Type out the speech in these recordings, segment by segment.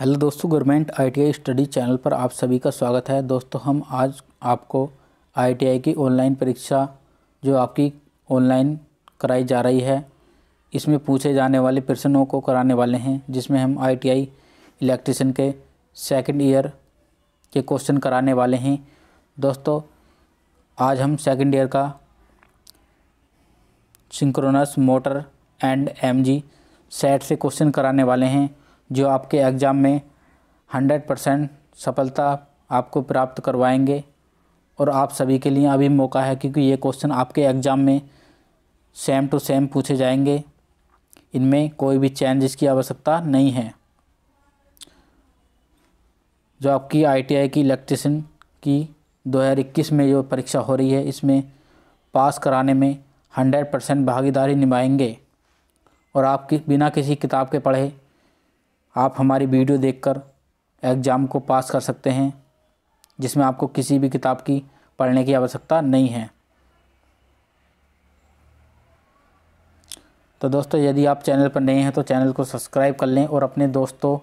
hello दोस्तों government ITI study channel पर आप सभी का स्वागत है दोस्तों हम आज आपको आईटीआई की ऑनलाइन परीक्षा जो आपकी ऑनलाइन कराई जा रही है इसमें पूछे जाने वाले प्रश्नों को कराने वाले हैं जिसमें हम आईटीआई इलेक्ट्रिशियन के सेकंड ईयर के क्वेश्चन कराने वाले हैं दोस्तों आज हम सेकेंड ईयर का synchronous motor and M set से क्वेश्चन कराने वाले हैं जो आपके एग्ज़ाम में हंड्रेड परसेंट सफलता आपको प्राप्त करवाएंगे और आप सभी के लिए अभी मौका है क्योंकि ये क्वेश्चन आपके एग्ज़ाम में सेम टू सेम पूछे जाएंगे इनमें कोई भी चेंजेस की आवश्यकता नहीं है जो आपकी आईटीआई की इलेक्ट्रिशन की 2021 में जो परीक्षा हो रही है इसमें पास कराने में 100 परसेंट भागीदारी निभाएंगे और आप कि, बिना किसी किताब के पढ़े आप हमारी वीडियो देखकर एग्ज़ाम को पास कर सकते हैं जिसमें आपको किसी भी किताब की पढ़ने की आवश्यकता नहीं है तो दोस्तों यदि आप चैनल पर नए हैं तो चैनल को सब्सक्राइब कर लें और अपने दोस्तों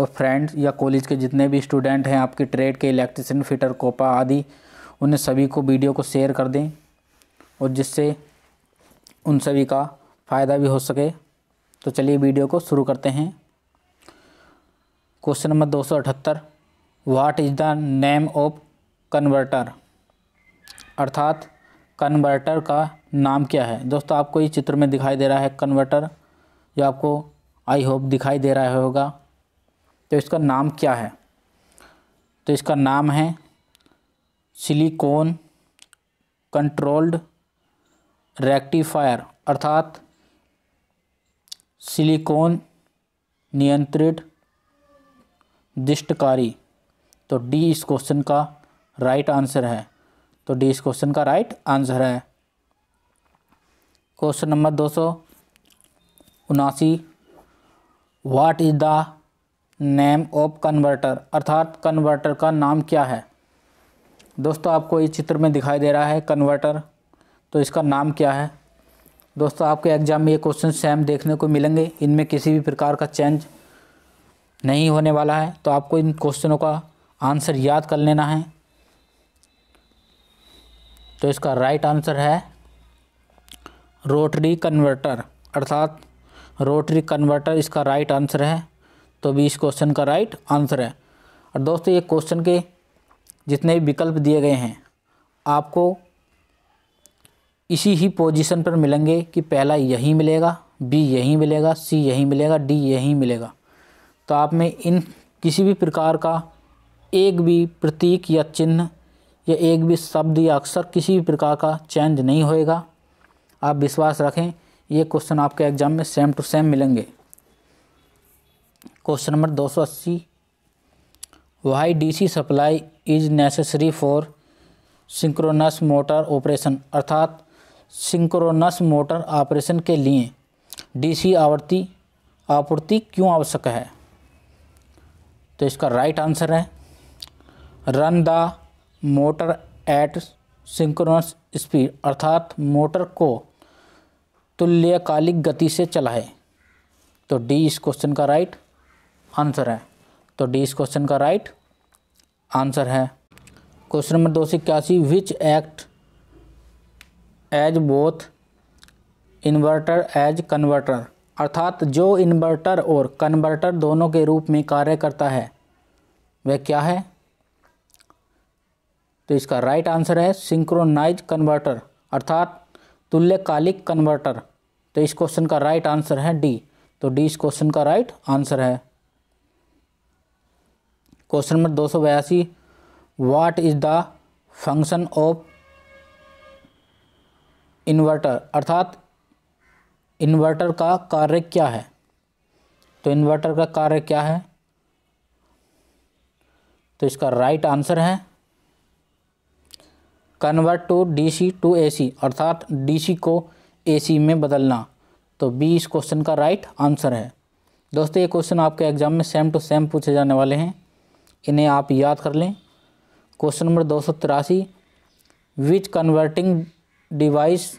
और फ्रेंड्स या कॉलेज के जितने भी स्टूडेंट हैं आपके ट्रेड के इलेक्ट्रिशियन फिटर कोपा आदि उन्हें सभी को वीडियो को शेयर कर दें और जिससे उन सभी का फ़ायदा भी हो सके तो चलिए वीडियो को शुरू करते हैं क्वेश्चन नंबर दो सौ अठहत्तर what is the name of converter अर्थात कन्वर्टर का नाम क्या है दोस्तों आपको इस चित्र में दिखाई दे रहा है कन्वर्टर जो आपको आई होप दिखाई दे रहा होगा तो इसका नाम क्या है तो इसका नाम है सिलिकॉन कंट्रोल्ड रेक्टिफायर अर्थात सिलिकॉन नियंत्रित दिष्टकारी तो डी इस क्वेश्चन का राइट आंसर है तो डी इस क्वेश्चन का राइट आंसर है क्वेश्चन नंबर दो सौ उनासी what is the name of converter अर्थात कन्वर्टर का नाम क्या है दोस्तों आपको इस चित्र में दिखाई दे रहा है कन्वर्टर तो इसका नाम क्या है दोस्तों आपके एग्जाम में ये क्वेश्चन सेम देखने को मिलेंगे इनमें किसी भी प्रकार का चेंज नहीं होने वाला है तो आपको इन क्वेश्चनों का आंसर याद कर लेना है तो इसका राइट आंसर है रोटरी कन्वर्टर अर्थात रोटरी कन्वर्टर इसका राइट आंसर है तो भी इस क्वेश्चन का राइट आंसर है और दोस्तों ये क्वेश्चन के जितने भी विकल्प दिए गए हैं आपको इसी ही पोजीशन पर मिलेंगे कि पहला यही मिलेगा बी यही मिलेगा सी यही मिलेगा डी यही मिलेगा तो आप में इन किसी भी प्रकार का एक भी प्रतीक या चिन्ह या एक भी शब्द या अक्षर किसी भी प्रकार का चेंज नहीं होएगा आप विश्वास रखें ये क्वेश्चन आपके एग्जाम में सेम टू सेम मिलेंगे question number 280 why C supply is necessary for synchronous motor operation अर्थात सिंक्रोनस मोटर ऑपरेशन के लिए डीसी आवर्ती आपूर्ति क्यों आवश्यक है तो इसका राइट आंसर है run the motor at synchronous speed अर्थात मोटर को तुल्यकालिक गति से चलाए तो डी इस क्वेश्चन का राइट आंसर है तो डी इस क्वेश्चन का राइट आंसर है क्वेश्चन नंबर दो सौ इक्यासी which act as both inverter as converter अर्थात जो इन्वर्टर और कन्वर्टर दोनों के रूप में कार्य करता है वह क्या है तो इसका राइट आंसर है सिंक्रोनाइज कन्वर्टर अर्थात तुल्यकालिक कन्वर्टर तो इस क्वेश्चन का राइट आंसर है डी तो डी इस क्वेश्चन का राइट आंसर है क्वेश्चन नंबर दो सौ बयासी what is the function of inverter अर्थात इन्वर्टर का कार्य क्या है तो इन्वर्टर का कार्य क्या है तो इसका राइट आंसर है convert to DC to AC अर्थात डीसी को एसी में बदलना तो बी इस क्वेश्चन का राइट आंसर है दोस्तों ये क्वेश्चन आपके एग्जाम में सेम टू सेम पूछे जाने वाले हैं इन्हें आप याद कर लें क्वेश्चन नंबर दो सौ तिरासी which converting device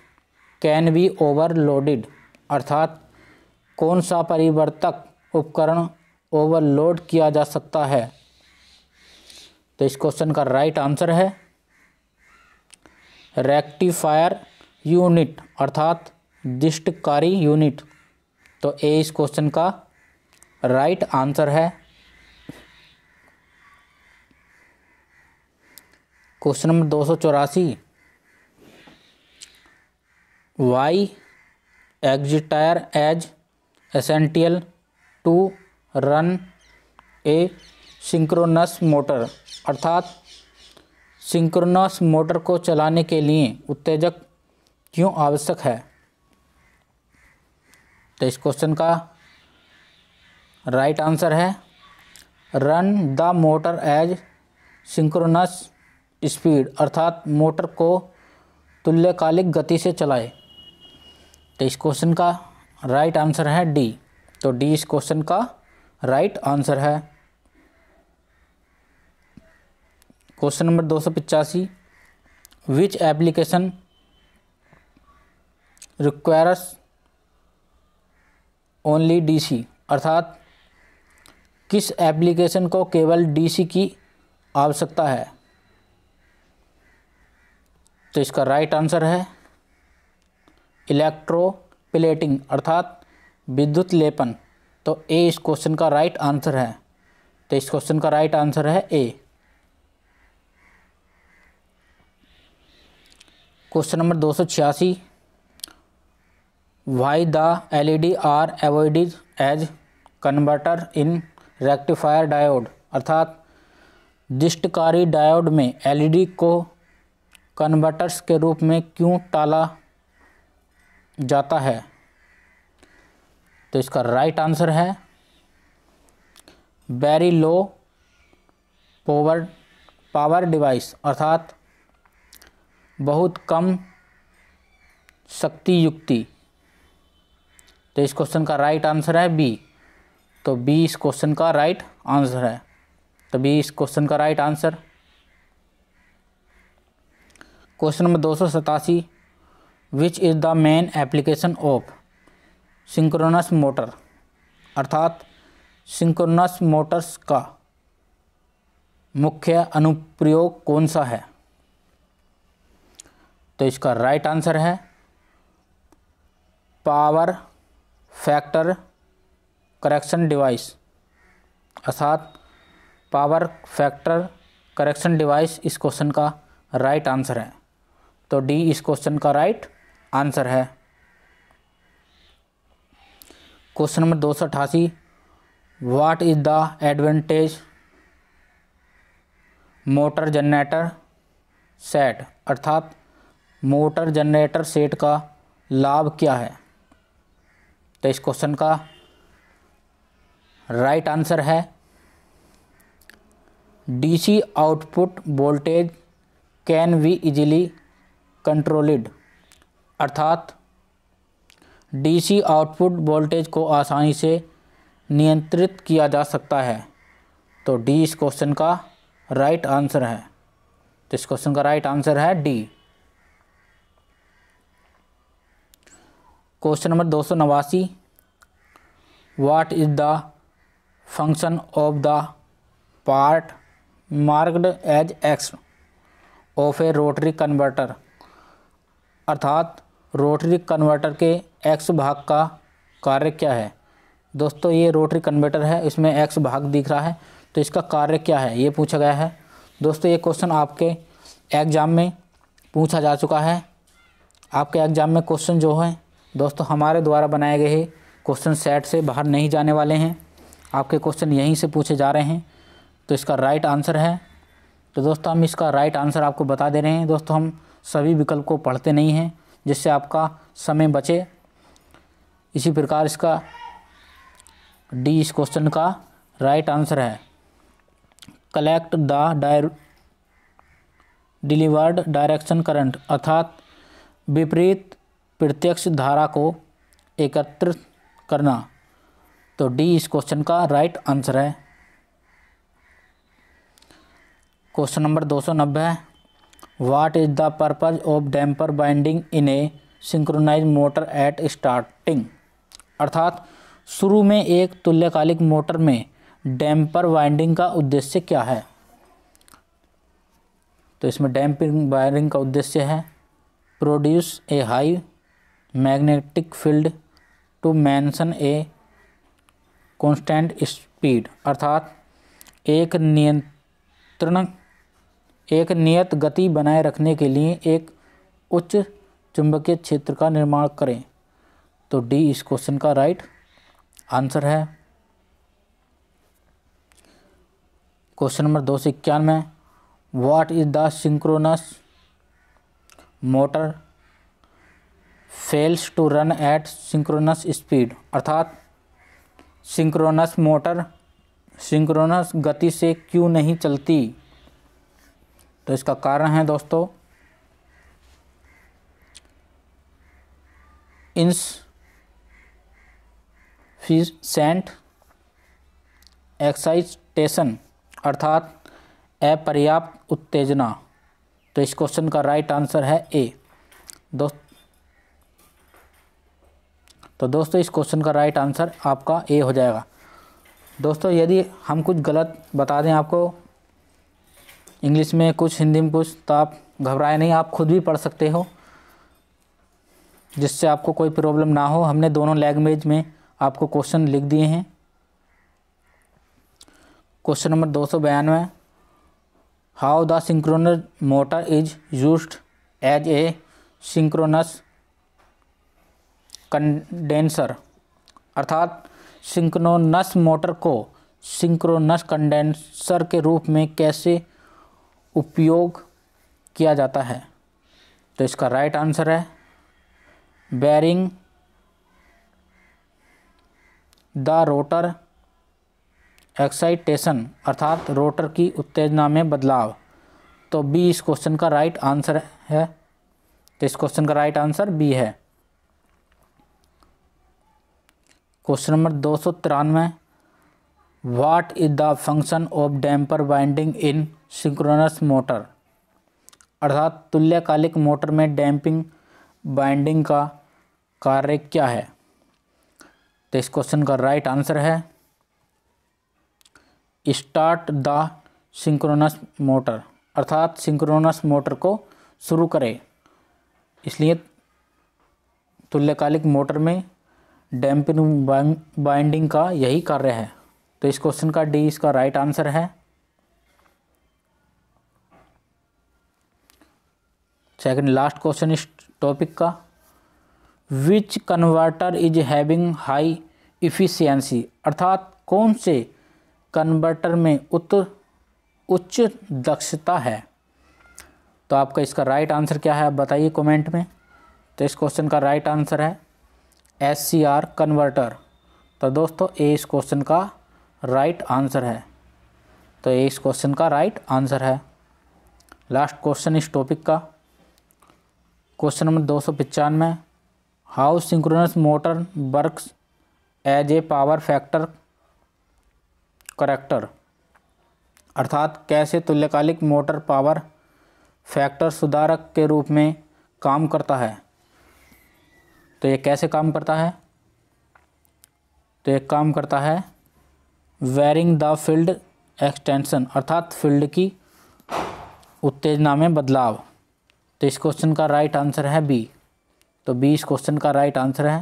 can be overloaded अर्थात कौन सा परिवर्तक उपकरण ओवरलोड किया जा सकता है तो इस क्वेश्चन का राइट आंसर है रेक्टिफायर यूनिट अर्थात दिष्टकारी यूनिट तो ए इस क्वेश्चन का राइट आंसर है क्वेश्चन नंबर दो सौ चौरासी why exciter as essential to run a synchronous motor अर्थात सिंक्रोनस मोटर को चलाने के लिए उत्तेजक क्यों आवश्यक है तो इस क्वेश्चन का राइट आंसर है run the motor as synchronous speed अर्थात मोटर को तुल्यकालिक गति से चलाए तो इस क्वेश्चन का राइट आंसर है डी तो डी इस क्वेश्चन का राइट आंसर है क्वेश्चन नंबर दो सौ पिचासी which application requires only DC अर्थात किस एप्लीकेशन को केवल डीसी की आवश्यकता है तो इसका राइट आंसर है इलेक्ट्रो प्लेटिंग अर्थात विद्युत लेपन तो ए इस क्वेश्चन का राइट आंसर है तो इस क्वेश्चन का राइट आंसर है ए क्वेश्चन नंबर दो सौ छियासी why the L E D R avoid as converter in rectifier diode अर्थात दिष्टकारी डायोड में एल ई डी को कन्वर्टर्स के रूप में क्यों टाला जाता है तो इसका राइट आंसर है very low power power device अर्थात बहुत कम शक्ति युक्ति तो इस क्वेश्चन का राइट आंसर है बी तो बी इस क्वेश्चन का राइट आंसर है तो बी इस क्वेश्चन का राइट आंसर क्वेश्चन नंबर दो सौ सतासी which is the main application of synchronous motor अर्थात सिंक्रोनस मोटर्स का मुख्य अनुप्रयोग कौन सा है तो इसका राइट आंसर है पावर फैक्टर करेक्शन डिवाइस अर्थात पावर फैक्टर करेक्शन डिवाइस इस क्वेश्चन का राइट आंसर है तो डी इस क्वेश्चन का राइट आंसर है क्वेश्चन नंबर दो सौ अठासी what is the advantage motor generator set अर्थात मोटर जनरेटर सेट का लाभ क्या है तो इस क्वेश्चन का राइट आंसर है DC output voltage can be easily controlled अर्थात डीसी आउटपुट वोल्टेज को आसानी से नियंत्रित किया जा सकता है तो डी इस क्वेश्चन का राइट आंसर है तो इस क्वेश्चन का राइट आंसर है डी क्वेश्चन नंबर दो सौ नवासी what is the function of the part marked as X of a rotary converter अर्थात रोटरी कन्वर्टर के एक्स भाग का कार्य क्या है दोस्तों ये रोटरी कन्वर्टर है इसमें एक्स भाग दिख रहा है तो इसका कार्य क्या है ये पूछा गया है दोस्तों ये क्वेश्चन आपके एग्ज़ाम में पूछा जा चुका है आपके एग्ज़ाम में क्वेश्चन जो है दोस्तों हमारे द्वारा बनाए गए क्वेश्चन सेट से बाहर नहीं जाने वाले हैं आपके क्वेश्चन यहीं से पूछे जा रहे हैं तो इसका राइट आंसर है तो दोस्तों हम इसका राइट आंसर आपको बता दे रहे हैं दोस्तों हम सभी विकल्प को पढ़ते नहीं हैं जिससे आपका समय बचे इसी प्रकार इसका डी इस क्वेश्चन का राइट आंसर है collect the dire delivered direction current अर्थात विपरीत प्रत्यक्ष धारा को एकत्रित करना तो डी इस क्वेश्चन का राइट आंसर है क्वेश्चन नंबर दो सौ नब्बे what is the purpose of damper binding in a synchronise motor at starting अर्थात शुरू में एक तुल्यकालिक मोटर में डैम्पर वाइंडिंग का उद्देश्य क्या है तो इसमें डैम्पिंग वायरिंग का उद्देश्य है produce a high magnetic field to maintain a constant speed अर्थात एक नियंत्रण एक नियत गति बनाए रखने के लिए एक उच्च चुंबकीय क्षेत्र का निर्माण करें तो डी इस क्वेश्चन का राइट आंसर है क्वेश्चन नंबर दो सौ इक्यानवे what is the synchronous motor fails to run at synchronous speed अर्थात सिंक्रोनस मोटर सिंक्रोनस गति से क्यों नहीं चलती तो इसका कारण है दोस्तों इंस फीसेंट एक्साइटेशन अर्थात अपर्याप्त उत्तेजना तो इस क्वेश्चन का राइट आंसर है ए दोस्त तो दोस्तों इस क्वेश्चन का राइट आंसर आपका ए हो जाएगा दोस्तों यदि हम कुछ गलत बता दें आपको इंग्लिश में कुछ हिंदी में कुछ तो आप घबराए नहीं आप खुद भी पढ़ सकते हो जिससे आपको कोई प्रॉब्लम ना हो हमने दोनों लैंग्वेज में आपको क्वेश्चन लिख दिए हैं क्वेश्चन नंबर दो सौ बयानवे how the synchronous motor is use as a synchronous condenser अर्थात सिंक्रोनस मोटर को सिंक्रोनस कंडेंसर के रूप में कैसे उपयोग किया जाता है तो इसका राइट आंसर है बैरिंग द रोटर एक्साइटेशन अर्थात रोटर की उत्तेजना में बदलाव तो बी इस क्वेश्चन का राइट आंसर है तो इस क्वेश्चन का राइट आंसर बी है क्वेश्चन नंबर दो सौ तिरानवे what is the function of damper binding in synchronous motor अर्थात तुल्यकालिक मोटर में डैम्पिंग बाइंडिंग का कार्य क्या है तो इस क्वेश्चन का राइट आंसर है स्टार्ट द सिंक्रोनस मोटर अर्थात सिंक्रोनस मोटर को शुरू करें इसलिए तुल्यकालिक मोटर में डैम्पिंग बाइंडिंग का यही कार्य है तो इस क्वेश्चन का डी इसका राइट आंसर है सेकंड लास्ट क्वेश्चन इस टॉपिक का which converter is having high efficiency अर्थात कौन से कन्वर्टर में उत उच्च दक्षता है तो आपका इसका राइट आंसर क्या है आप बताइए कमेंट में तो इस क्वेश्चन का राइट आंसर है एस सी आर कन्वर्टर तो दोस्तों ए इस क्वेश्चन का राइट आंसर है तो ए इस क्वेश्चन का राइट आंसर है लास्ट क्वेश्चन इस टॉपिक का क्वेश्चन नंबर दो सौ पचानवे how synchronous motor works as a power factor corrector अर्थात कैसे तुल्यकालिक मोटर पावर फैक्टर सुधारक के रूप में काम करता है तो ये कैसे काम करता है तो ये काम करता है वेरिंग द फील्ड एक्सटेंशन अर्थात फील्ड की उत्तेजना में बदलाव तो इस क्वेश्चन का राइट आंसर है बी तो बी इस क्वेश्चन का राइट आंसर है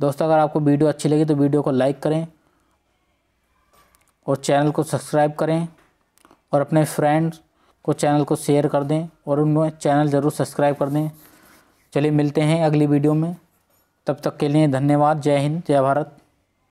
दोस्तों अगर आपको वीडियो अच्छी लगी तो वीडियो को लाइक करें और चैनल को सब्सक्राइब करें और अपने फ्रेंड्स को चैनल को शेयर कर दें और उनमें चैनल ज़रूर सब्सक्राइब कर दें चलिए मिलते हैं अगली वीडियो में तब तक के लिए धन्यवाद जय हिंद जय भारत